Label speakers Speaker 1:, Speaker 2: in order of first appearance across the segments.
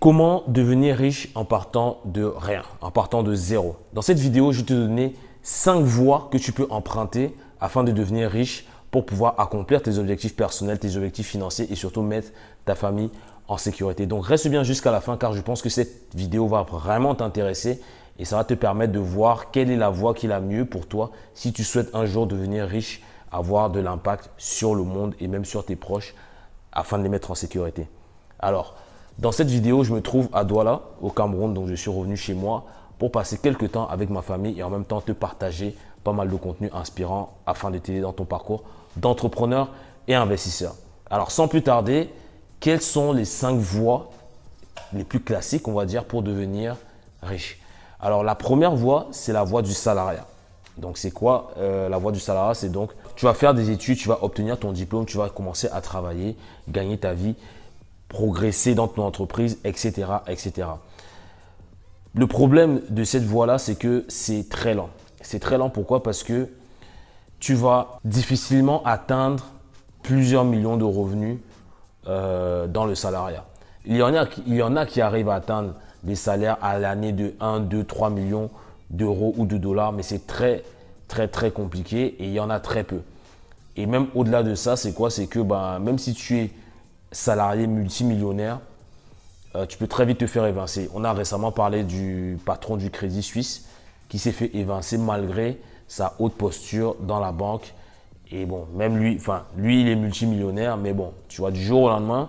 Speaker 1: Comment devenir riche en partant de rien, en partant de zéro Dans cette vidéo, je vais te donner 5 voies que tu peux emprunter afin de devenir riche pour pouvoir accomplir tes objectifs personnels, tes objectifs financiers et surtout mettre ta famille en sécurité. Donc reste bien jusqu'à la fin car je pense que cette vidéo va vraiment t'intéresser et ça va te permettre de voir quelle est la voie qui est la mieux pour toi si tu souhaites un jour devenir riche, avoir de l'impact sur le monde et même sur tes proches afin de les mettre en sécurité. Alors, dans cette vidéo, je me trouve à Douala, au Cameroun, donc je suis revenu chez moi pour passer quelques temps avec ma famille et en même temps te partager pas mal de contenu inspirant afin de t'aider dans ton parcours d'entrepreneur et investisseur. Alors sans plus tarder, quelles sont les cinq voies les plus classiques, on va dire, pour devenir riche Alors la première voie, c'est la voie du salariat. Donc c'est quoi euh, la voie du salariat C'est donc tu vas faire des études, tu vas obtenir ton diplôme, tu vas commencer à travailler, gagner ta vie progresser dans ton entreprise, etc. etc. Le problème de cette voie-là, c'est que c'est très lent. C'est très lent pourquoi Parce que tu vas difficilement atteindre plusieurs millions de revenus euh, dans le salariat. Il y, en a, il y en a qui arrivent à atteindre des salaires à l'année de 1, 2, 3 millions d'euros ou de dollars, mais c'est très, très, très compliqué et il y en a très peu. Et même au-delà de ça, c'est quoi C'est que ben, même si tu es salarié multimillionnaire, euh, tu peux très vite te faire évincer. On a récemment parlé du patron du Crédit Suisse qui s'est fait évincer malgré sa haute posture dans la banque. Et bon, même lui, enfin, lui, il est multimillionnaire, mais bon, tu vois, du jour au lendemain,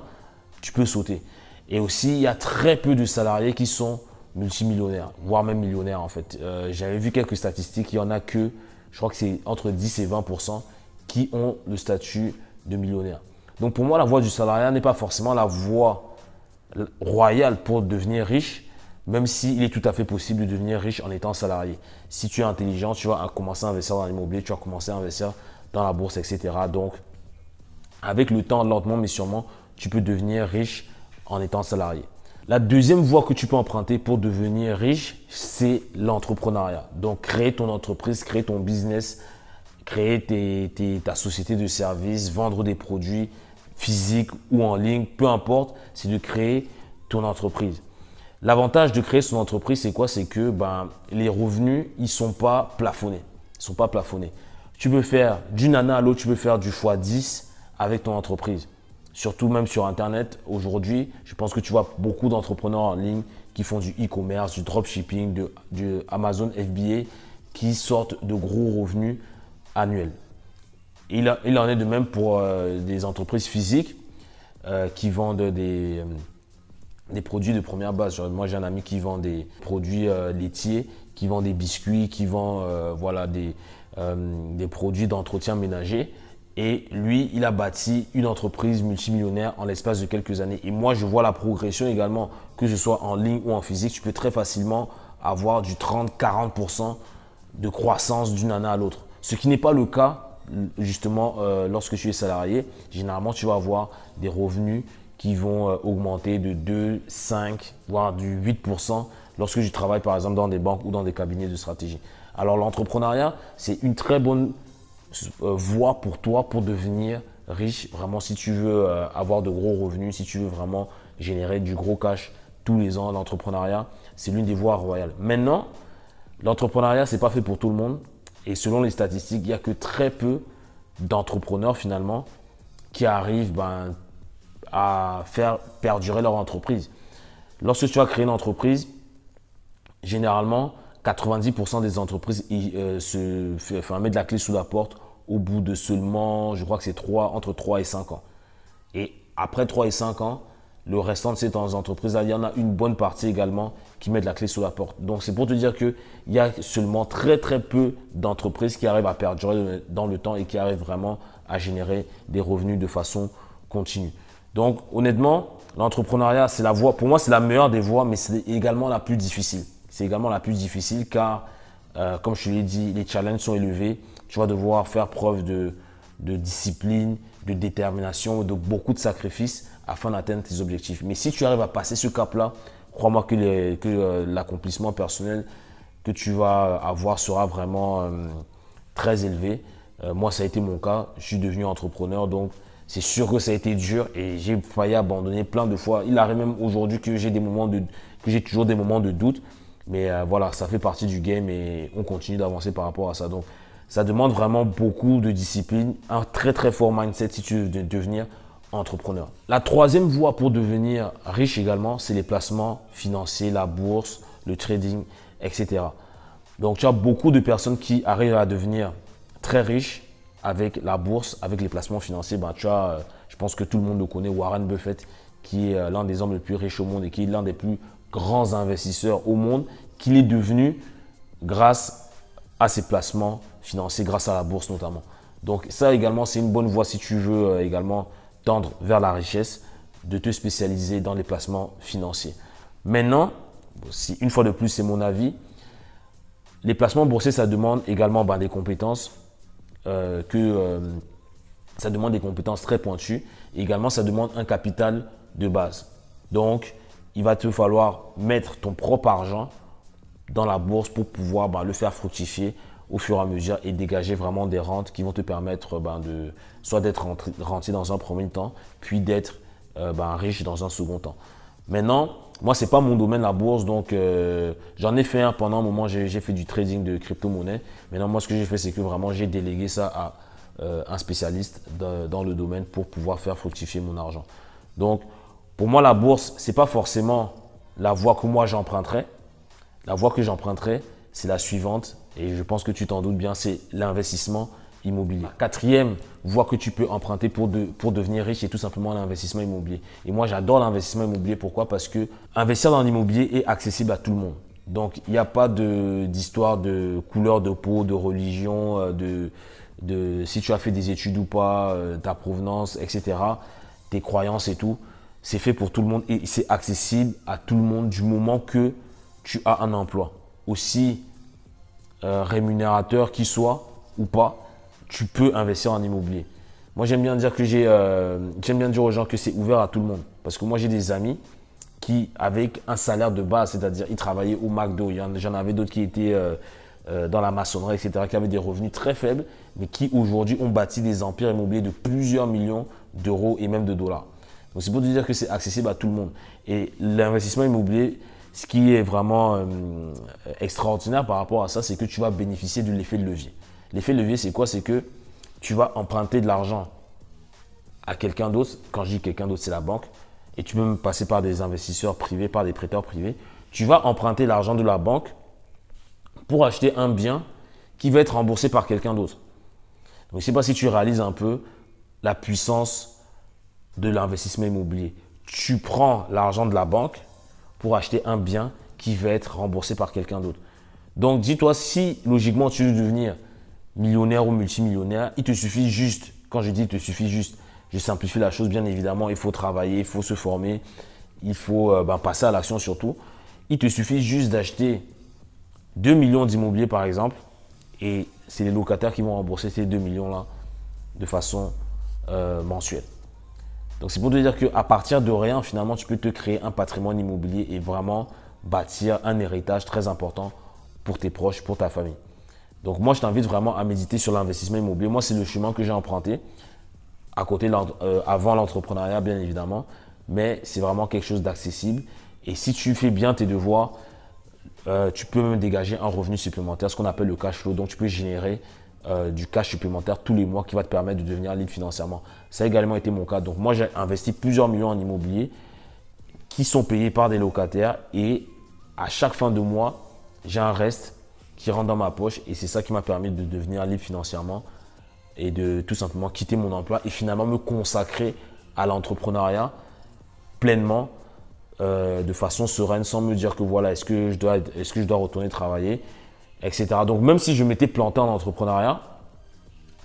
Speaker 1: tu peux sauter. Et aussi, il y a très peu de salariés qui sont multimillionnaires, voire même millionnaires en fait. Euh, j'avais vu quelques statistiques, il n'y en a que, je crois que c'est entre 10 et 20 qui ont le statut de millionnaire. Donc pour moi, la voie du salariat n'est pas forcément la voie royale pour devenir riche, même s'il est tout à fait possible de devenir riche en étant salarié. Si tu es intelligent, tu vas commencer à investir dans l'immobilier, tu vas commencer à investir dans la bourse, etc. Donc, avec le temps, lentement mais sûrement, tu peux devenir riche en étant salarié. La deuxième voie que tu peux emprunter pour devenir riche, c'est l'entrepreneuriat. Donc, créer ton entreprise, créer ton business, créer ta société de services, vendre des produits, physique ou en ligne, peu importe, c'est de créer ton entreprise. L'avantage de créer son entreprise, c'est quoi C'est que ben, les revenus, ils ne sont pas plafonnés. Ils sont pas plafonnés. Tu peux faire du nana à l'autre, tu peux faire du x10 avec ton entreprise. Surtout même sur Internet, aujourd'hui, je pense que tu vois beaucoup d'entrepreneurs en ligne qui font du e-commerce, du dropshipping, du Amazon FBA, qui sortent de gros revenus annuels. Il, en est de même pour euh, des entreprises physiques euh, qui vendent euh, des, produits de première base. moi, j'ai un ami qui vend des produits laitiers, qui vend des biscuits, qui vend voilà, des produits d'entretien ménager. Et lui, il a bâti une entreprise multimillionnaire en l'espace de quelques années. Et moi, je vois la progression également, que ce soit en ligne ou en physique. Tu peux très facilement avoir du 30-40% de croissance d'une année à l'autre. Ce qui n'est pas le cas justement, euh, lorsque tu es salarié, généralement, tu vas avoir des revenus qui vont euh, augmenter de 2, 5, voire du 8% lorsque tu travailles, par exemple, dans des banques ou dans des cabinets de stratégie. Alors, l'entrepreneuriat, c'est une très bonne euh, voie pour toi pour devenir riche, vraiment, si tu veux avoir de gros revenus, si tu veux vraiment générer du gros cash tous les ans, l'entrepreneuriat, c'est l'une des voies royales. Maintenant, l'entrepreneuriat, c'est pas fait pour tout le monde. Et selon les statistiques, il n'y a que très peu d'entrepreneurs finalement qui arrivent ben, à faire perdurer leur entreprise. Lorsque tu as créé une entreprise, généralement, 90% des entreprises euh, se, mettent la clé sous la porte au bout de seulement, je crois que c'est 3, entre 3 et 5 ans. Et après 3 et 5 ans, le restant de ces entreprises il y en a une bonne partie également qui mettent la clé sous la porte. Donc c'est pour te dire qu'il y a seulement très très peu d'entreprises qui arrivent à perdurer dans le temps et qui arrivent vraiment à générer des revenus de façon continue. Donc honnêtement, l'entrepreneuriat, c'est la voie, pour moi c'est la meilleure des voies, mais c'est également la plus difficile. C'est également la plus difficile car, euh, comme je te l'ai dit, les challenges sont élevés. Tu vas devoir faire preuve de de discipline, de détermination, de beaucoup de sacrifices afin d'atteindre tes objectifs. Mais si tu arrives à passer ce cap-là, crois-moi que, euh, l'accomplissement personnel que tu vas avoir sera vraiment euh, très élevé. Euh, moi, ça a été mon cas. Je suis devenu entrepreneur, donc c'est sûr que ça a été dur et j'ai failli abandonner plein de fois. Il arrive même aujourd'hui que j'ai des moments de, que j'ai toujours des moments de doute. Mais voilà, ça fait partie du game et on continue d'avancer par rapport à ça. Donc, ça demande vraiment beaucoup de discipline, un très très fort mindset si tu veux devenir entrepreneur. La troisième voie pour devenir riche également, c'est les placements financiers, la bourse, le trading, etc. Donc tu as beaucoup de personnes qui arrivent à devenir très riches avec la bourse, avec les placements financiers. Bah, tu as, euh, je pense que tout le monde le connaît, Warren Buffett, qui est euh, l'un des hommes les plus riches au monde et qui est l'un des plus grands investisseurs au monde, qu'il est devenu grâce à ses placements financé grâce à la bourse notamment. Donc ça également, c'est une bonne voie si tu veux euh, également tendre vers la richesse, de te spécialiser dans les placements financiers. Maintenant, si une fois de plus, c'est mon avis, les placements boursiers, ça demande également ben, des compétences euh, que euh, ça demande des compétences très pointues. également, ça demande un capital de base. Donc, il va te falloir mettre ton propre argent dans la bourse pour pouvoir ben, le faire fructifier au fur et à mesure et dégager vraiment des rentes qui vont te permettre ben, de soit d'être rentier dans un premier temps, puis d'être euh, ben, riche dans un second temps. Maintenant, moi, ce n'est pas mon domaine la bourse, donc euh, j'en ai fait un pendant un moment, j'ai fait du trading de crypto-monnaie. Maintenant, moi, ce que j'ai fait, c'est que vraiment, j'ai délégué ça à euh, un spécialiste dans le domaine pour pouvoir faire fructifier mon argent. Donc, pour moi, la bourse, ce n'est pas forcément la voie que moi j'emprunterai La voie que j'emprunterai c'est la suivante, et je pense que tu t'en doutes bien, c'est l'investissement immobilier. Quatrième voie que tu peux emprunter pour, de, pour devenir riche, c'est tout simplement l'investissement immobilier. Et moi, j'adore l'investissement immobilier. Pourquoi Parce que investir dans l'immobilier est accessible à tout le monde. Donc, il n'y a pas d'histoire de, couleur de peau, de religion, euh, de, de si tu as fait des études ou pas, euh, ta provenance, etc., tes croyances et tout. C'est fait pour tout le monde et c'est accessible à tout le monde du moment que tu as un emploi. Aussi, euh, rémunérateur qui soit ou pas, tu peux investir en immobilier. Moi, j'aime bien dire que j'ai, euh, j'aime bien dire aux gens que c'est ouvert à tout le monde. Parce que moi, j'ai des amis qui, avec un salaire de base, c'est-à-dire ils travaillaient au McDo, j'en avais d'autres qui étaient euh, dans la maçonnerie, etc., qui avaient des revenus très faibles, mais qui aujourd'hui ont bâti des empires immobiliers de plusieurs millions d'euros et même de dollars. Donc, c'est pour te dire que c'est accessible à tout le monde. Et l'investissement immobilier, ce qui est vraiment euh, extraordinaire par rapport à ça, c'est que tu vas bénéficier de l'effet de levier. L'effet de levier, c'est quoi C'est que tu vas emprunter de l'argent à quelqu'un d'autre. Quand je dis quelqu'un d'autre, c'est la banque. Et tu peux même passer par des investisseurs privés, par des prêteurs privés. Tu vas emprunter l'argent de la banque pour acheter un bien qui va être remboursé par quelqu'un d'autre. Donc, je ne sais pas si tu réalises un peu la puissance de l'investissement immobilier. Tu prends l'argent de la banque pour acheter un bien qui va être remboursé par quelqu'un d'autre. Donc dis-toi, si logiquement tu veux devenir millionnaire ou multimillionnaire, il te suffit juste, quand je dis il te suffit juste, je simplifie la chose bien évidemment, il faut travailler, il faut se former, il faut euh, ben, passer à l'action surtout. Il te suffit juste d'acheter 2 millions d'immobilier par exemple, et c'est les locataires qui vont rembourser ces 2 millions-là de façon euh, mensuelle. Donc c'est pour te dire qu'à partir de rien, finalement, tu peux te créer un patrimoine immobilier et vraiment bâtir un héritage très important pour tes proches, pour ta famille. Donc moi, je t'invite vraiment à méditer sur l'investissement immobilier. Moi, c'est le chemin que j'ai emprunté à côté euh, avant l'entrepreneuriat, bien évidemment, mais c'est vraiment quelque chose d'accessible. Et si tu fais bien tes devoirs, euh, tu peux même dégager un revenu supplémentaire, ce qu'on appelle le cash flow. Donc tu peux générer euh, du cash supplémentaire tous les mois qui va te permettre de devenir libre financièrement. Ça a également été mon cas. Donc moi, j'ai investi plusieurs millions en immobilier qui sont payés par des locataires et à chaque fin de mois, j'ai un reste qui rentre dans ma poche et c'est ça qui m'a permis de devenir libre financièrement et de tout simplement quitter mon emploi et finalement me consacrer à l'entrepreneuriat pleinement euh, de façon sereine sans me dire que voilà, est est-ce que je dois retourner travailler etc. Donc même si je m'étais planté en entrepreneuriat,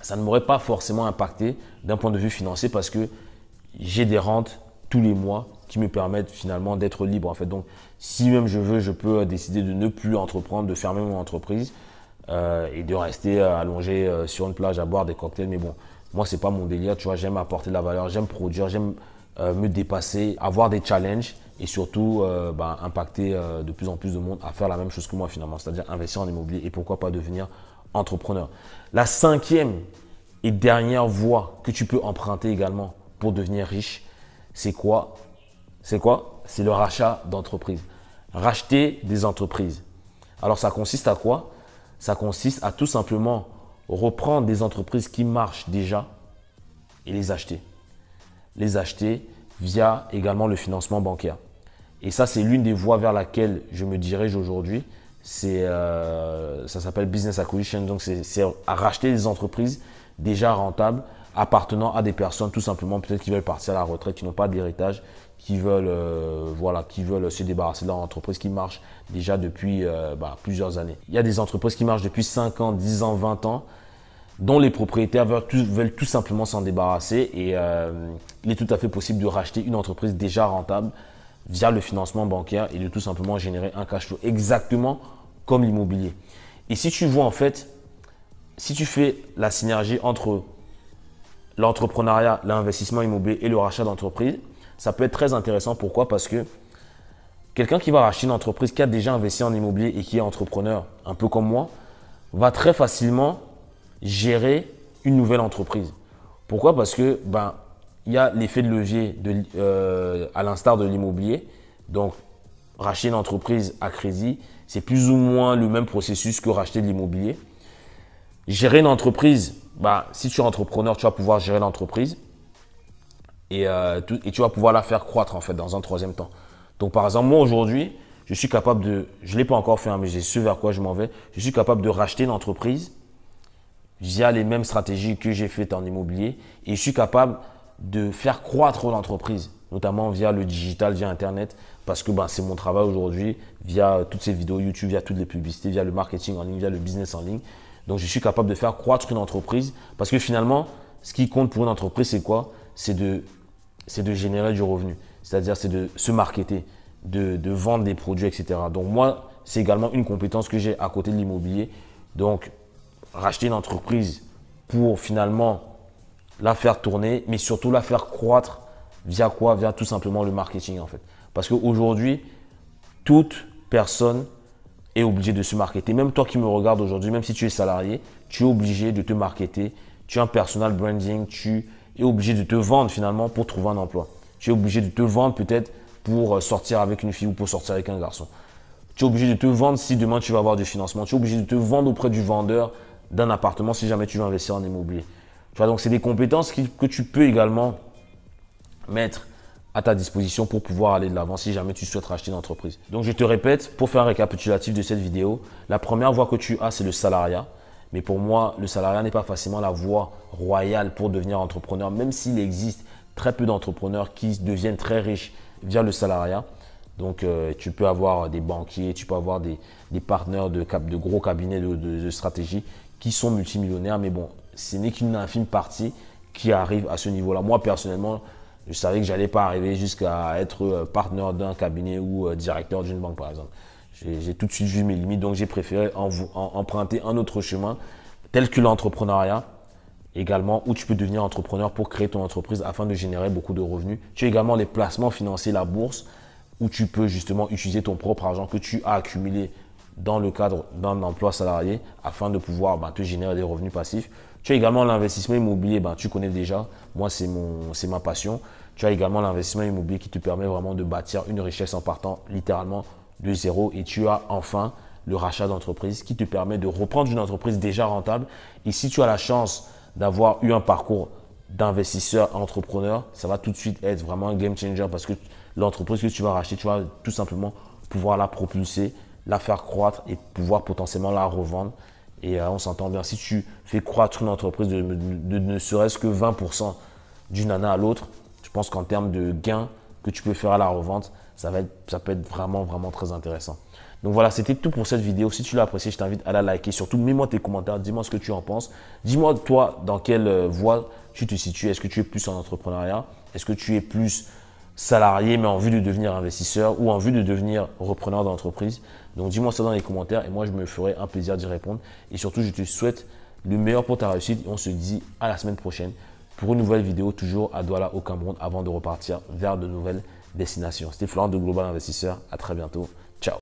Speaker 1: ça ne m'aurait pas forcément impacté d'un point de vue financier parce que j'ai des rentes tous les mois qui me permettent finalement d'être libre en fait. Donc si même je veux, je peux décider de ne plus entreprendre, de fermer mon entreprise euh, et de rester euh, allongé euh, sur une plage à boire des cocktails. Mais bon, moi c'est pas mon délire, tu vois, j'aime apporter de la valeur, j'aime produire, j'aime me dépasser, avoir des challenges et surtout euh, bah, impacter euh, de plus en plus de monde à faire la même chose que moi finalement, c'est-à-dire investir en immobilier et pourquoi pas devenir entrepreneur. La cinquième et dernière voie que tu peux emprunter également pour devenir riche, c'est quoi C'est quoi C'est le rachat d'entreprises. Racheter des entreprises. Alors ça consiste à quoi Ça consiste à tout simplement reprendre des entreprises qui marchent déjà et les acheter. Les acheter via également le financement bancaire. Et ça, c'est l'une des voies vers laquelle je me dirige aujourd'hui. Euh, ça s'appelle business acquisition. Donc, c'est à racheter des entreprises déjà rentables appartenant à des personnes tout simplement peut-être qui veulent partir à la retraite, qui n'ont pas d'héritage, qui veulent euh, voilà, qui veulent se débarrasser de leur entreprise qui marche déjà depuis euh, bah, plusieurs années. Il y a des entreprises qui marchent depuis 5 ans, 10 ans, 20 ans dont les propriétaires veulent tout simplement s'en débarrasser et il est tout à fait possible de racheter une entreprise déjà rentable via le financement bancaire et de tout simplement générer un cash flow exactement comme l'immobilier. Et si tu vois en fait, si tu fais la synergie entre l'entrepreneuriat, l'investissement immobilier et le rachat d'entreprise, ça peut être très intéressant. Pourquoi Parce que quelqu'un qui va racheter une entreprise qui a déjà investi en immobilier et qui est entrepreneur, un peu comme moi, va très facilement gérer une nouvelle entreprise. Pourquoi Parce que ben, il y a l'effet de levier euh, à l'instar de l'immobilier. Donc, racheter une entreprise à crédit, c'est plus ou moins le même processus que racheter de l'immobilier. Gérer une entreprise, bah, si tu es entrepreneur, tu vas pouvoir gérer l'entreprise et, euh, tu vas pouvoir la faire croître en fait dans un troisième temps. Donc, par exemple, moi aujourd'hui, je suis capable de, je ne l'ai pas encore fait, hein, mais j'ai ce vers quoi je m'en vais, je suis capable de racheter une entreprise via les mêmes stratégies que j'ai faites en immobilier et je suis capable de faire croître l'entreprise, notamment via le digital, via Internet, parce que ben, c'est mon travail aujourd'hui, via toutes ces vidéos YouTube, via toutes les publicités, via le marketing en ligne, via le business en ligne. Donc je suis capable de faire croître une entreprise, parce que finalement, ce qui compte pour une entreprise, c'est quoi C'est de, de générer du revenu, c'est-à-dire c'est de se marketer, de, de vendre des produits, etc. Donc moi, c'est également une compétence que j'ai à côté de l'immobilier. Donc racheter une entreprise pour finalement la faire tourner, mais surtout la faire croître via quoi Via tout simplement le marketing en fait. Parce qu'aujourd'hui, toute personne est obligée de se marketer. Même toi qui me regardes aujourd'hui, même si tu es salarié, tu es obligé de te marketer. Tu as un personal branding, tu es obligé de te vendre finalement pour trouver un emploi. Tu es obligé de te vendre peut-être pour euh, sortir avec une fille ou pour sortir avec un garçon. Tu es obligé de te vendre si demain tu vas avoir du financement. Tu es obligé de te vendre auprès du vendeur d'un appartement si jamais tu veux investir en immobilier donc c'est des compétences que tu peux également mettre à ta disposition pour pouvoir aller de l'avant si jamais tu souhaites racheter une entreprise. Donc je te répète, pour faire un récapitulatif de cette vidéo, la première voie que tu as, c'est le salariat. Mais pour moi, le salariat n'est pas forcément la voie royale pour devenir entrepreneur, même s'il existe très peu d'entrepreneurs qui deviennent très riches via le salariat. Donc, euh, tu peux avoir des banquiers, tu peux avoir des, partenaires de, gros cabinets de, stratégie qui sont multimillionnaires. Mais bon, ce n'est qu'une infime partie qui arrive à ce niveau-là. Moi, personnellement, je savais que je n'allais pas arriver jusqu'à être euh, partenaire d'un cabinet ou euh, directeur d'une banque, par exemple. J'ai tout de suite vu mes limites, donc j'ai préféré emprunter un autre chemin, tel que l'entrepreneuriat, également, où tu peux devenir entrepreneur pour créer ton entreprise afin de générer beaucoup de revenus. Tu as également les placements financiers, la bourse, où tu peux justement utiliser ton propre argent que tu as accumulé dans le cadre d'un emploi salarié afin de pouvoir bah, te générer des revenus passifs. Tu as également l'investissement immobilier, ben, tu connais déjà, moi c'est ma passion. Tu as également l'investissement immobilier qui te permet vraiment de bâtir une richesse en partant littéralement de zéro. Et tu as enfin le rachat d'entreprise qui te permet de reprendre une entreprise déjà rentable. Et si tu as la chance d'avoir eu un parcours d'investisseur entrepreneur, ça va tout de suite être vraiment un game changer parce que l'entreprise que tu vas racheter, tu vas tout simplement pouvoir la propulser, la faire croître et pouvoir potentiellement la revendre et euh, on s'entend bien. Si tu fais croître une entreprise de, ne serait-ce que 20% d'une année à l'autre, je pense qu'en termes de gains que tu peux faire à la revente, ça, va ça peut être vraiment, vraiment très intéressant. Donc voilà, c'était tout pour cette vidéo. Si tu l'as appréciée, je t'invite à la liker. Surtout, mets-moi tes commentaires, dis-moi ce que tu en penses. Dis-moi, toi, dans quelle euh, voie tu te situes. Est-ce que tu es plus en entrepreneuriat Est-ce que tu es plus salarié, mais en vue de devenir investisseur ou en vue de devenir repreneur d'entreprise Donc dis-moi ça dans les commentaires et moi je me ferai un plaisir d'y répondre. Et surtout, je te souhaite le meilleur pour ta réussite et on se dit à la semaine prochaine pour une nouvelle vidéo, toujours à Douala au Cameroun, avant de repartir vers de nouvelles destinations. C'était Florent de Global Investisseur, à très bientôt. Ciao